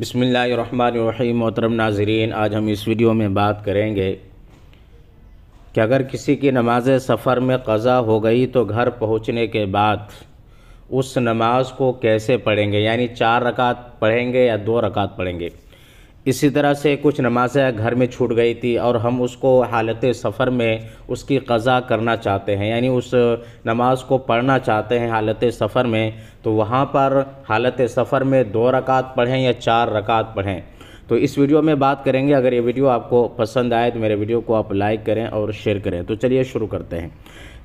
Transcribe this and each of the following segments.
بسم اللہ الرحمن الرحیم محترم ناظرین آج ہم اس ویڈیو میں بات کریں گے کہ اگر کسی کی نماز سفر میں قضا ہو گئی تو گھر پہنچنے کے بعد اس نماز کو کیسے پڑھیں گے یعنی چار رکعت پڑھیں گے یا دو رکعت پڑھیں گے اسی طرح سے کچھ نمازیں گھر میں چھوٹ گئی تھی اور ہم اس کو حالت سفر میں اس کی قضا کرنا چاہتے ہیں یعنی اس نماز کو پڑھنا چاہتے ہیں حالت سفر میں تو وہاں پر حالت سفر میں دو رکعت پڑھیں یا چار رکعت پڑھیں تو اس ویڈیو میں بات کریں گے اگر یہ ویڈیو آپ کو پسند آئے تو میرے ویڈیو کو آپ لائک کریں اور شیئر کریں تو چلیے شروع کرتے ہیں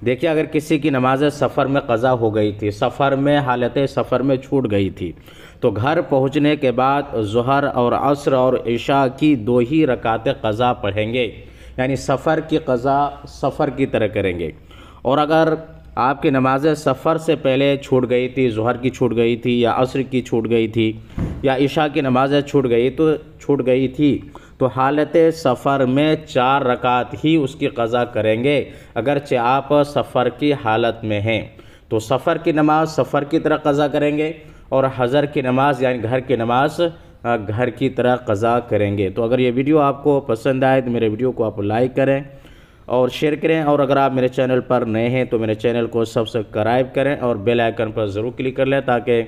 دیکھیے اگر کسی کی نماز سفر میں قضا ہو گئی تھی سفر میں حالت سفر میں چھوٹ گئی تھی تو گھر پہنچنے کے بعد ظہر اور عصر اور عشاء کی دو ہی رکعت قضا پڑھیں گے یعنی سفر کی قضا سفر کی طرح کریں گے اور اگر آپ کی نماز سفر سے پہلے چھوٹ گئی تھی ظہر کی چھوٹ گئی تھی یا عصر کی چھوٹ گئی تھی یا عشاء کی نمازیں چھوٹ گئی تو چھوٹ گئی تھی تو حالت سفر میں چار رکعت ہی اس کی قضا کریں گے اگرچہ آپ سفر کی حالت میں ہیں تو سفر کی نماز سفر کی طرح قضا کریں گے اور حضر کی نماز یعنی گھر کی نماز گھر کی طرح قضا کریں گے تو اگر یہ ویڈیو آپ کو پسند آئے تو میرے ویڈیو کو آپ لائک کریں اور شیئر کریں اور اگر آپ میرے چینل پر نئے ہیں تو میرے چینل کو سبسکرائب کریں اور بیل آئیکن پر ضرور کلک کر لیں تاکہ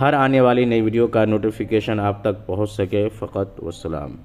ہر آنے والی نئی ویڈیو کا نوٹیفیکیشن آپ تک پہنچ سکے فقط والسلام